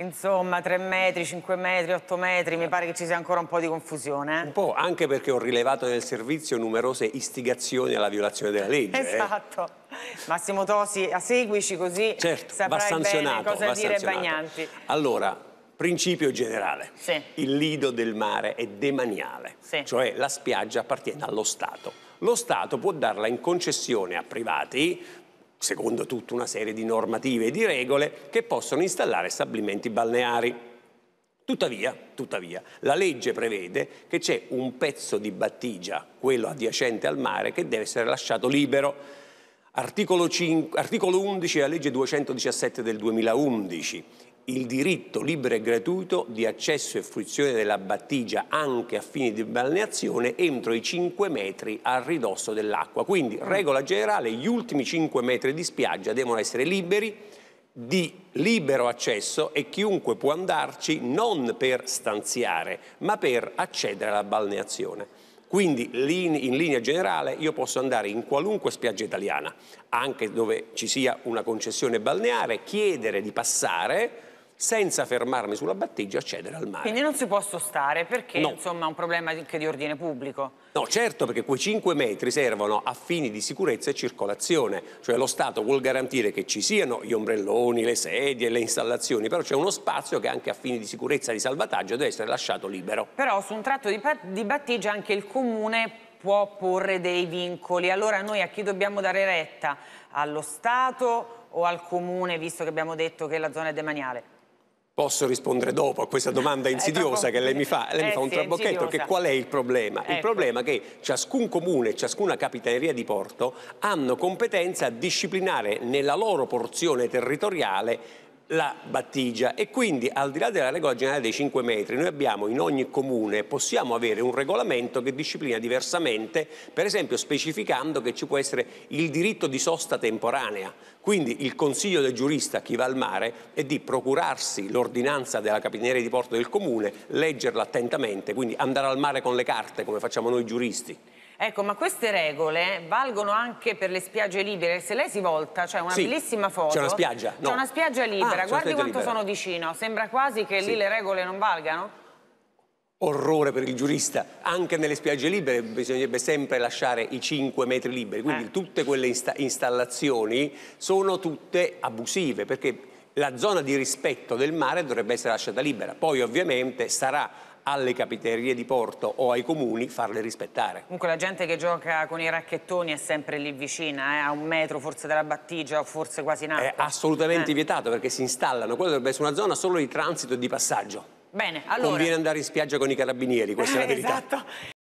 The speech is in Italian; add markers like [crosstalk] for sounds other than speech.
Insomma, 3 metri, 5 metri, 8 metri, mi pare che ci sia ancora un po' di confusione. Eh. Un po', anche perché ho rilevato nel servizio numerose istigazioni alla violazione della legge. Eh. Esatto. Eh. Massimo Tosi, seguici così certo, saprai bene cosa dire Bagnanti. Allora, principio generale. Sì. Il lido del mare è demaniale, sì. cioè la spiaggia appartiene allo Stato. Lo Stato può darla in concessione a privati secondo tutta una serie di normative e di regole che possono installare stabilimenti balneari. Tuttavia, tuttavia, la legge prevede che c'è un pezzo di battigia, quello adiacente al mare, che deve essere lasciato libero. Articolo, 5, articolo 11 della legge 217 del 2011 il diritto libero e gratuito di accesso e fruizione della battigia anche a fini di balneazione entro i 5 metri a ridosso dell'acqua. Quindi, mm. regola generale, gli ultimi 5 metri di spiaggia devono essere liberi, di libero accesso e chiunque può andarci non per stanziare, ma per accedere alla balneazione. Quindi in linea generale io posso andare in qualunque spiaggia italiana, anche dove ci sia una concessione balneare, chiedere di passare senza fermarmi sulla battigia accedere al mare. Quindi non si può sostare perché no. insomma è un problema anche di ordine pubblico. No, certo perché quei 5 metri servono a fini di sicurezza e circolazione, cioè lo Stato vuol garantire che ci siano gli ombrelloni, le sedie, le installazioni, però c'è uno spazio che anche a fini di sicurezza e di salvataggio deve essere lasciato libero. Però su un tratto di, di battigia anche il comune può porre dei vincoli. Allora noi a chi dobbiamo dare retta? Allo Stato o al comune, visto che abbiamo detto che la zona è demaniale? Posso rispondere dopo a questa domanda eh, insidiosa che lei mi fa, lei eh, mi fa eh un sì, trabocchetto, che qual è il problema? Ecco. Il problema è che ciascun comune, e ciascuna capitaneria di porto hanno competenza a disciplinare nella loro porzione territoriale la battigia e quindi al di là della regola generale dei 5 metri noi abbiamo in ogni comune, possiamo avere un regolamento che disciplina diversamente, per esempio specificando che ci può essere il diritto di sosta temporanea, quindi il consiglio del giurista, chi va al mare, è di procurarsi l'ordinanza della capitaneria di porto del comune, leggerla attentamente, quindi andare al mare con le carte come facciamo noi giuristi Ecco, ma queste regole valgono anche per le spiagge libere. Se lei si volta, c'è una sì, bellissima foto. Ah, c'è una spiaggia. No. C'è una spiaggia libera. Ah, Guardi quanto libera. sono vicino. Sembra quasi che sì. lì le regole non valgano. Orrore per il giurista, anche nelle spiagge libere bisognerebbe sempre lasciare i 5 metri liberi, quindi eh. tutte quelle insta installazioni sono tutte abusive perché la zona di rispetto del mare dovrebbe essere lasciata libera, poi ovviamente sarà alle capiterie di porto o ai comuni farle rispettare. Comunque la gente che gioca con i racchettoni è sempre lì vicina, eh? a un metro forse dalla battigia o forse quasi in alto. È assolutamente eh. vietato perché si installano, quella dovrebbe essere una zona solo di transito e di passaggio. Bene, allora... Conviene andare in spiaggia con i carabinieri, questa è la [laughs] verità. esatto.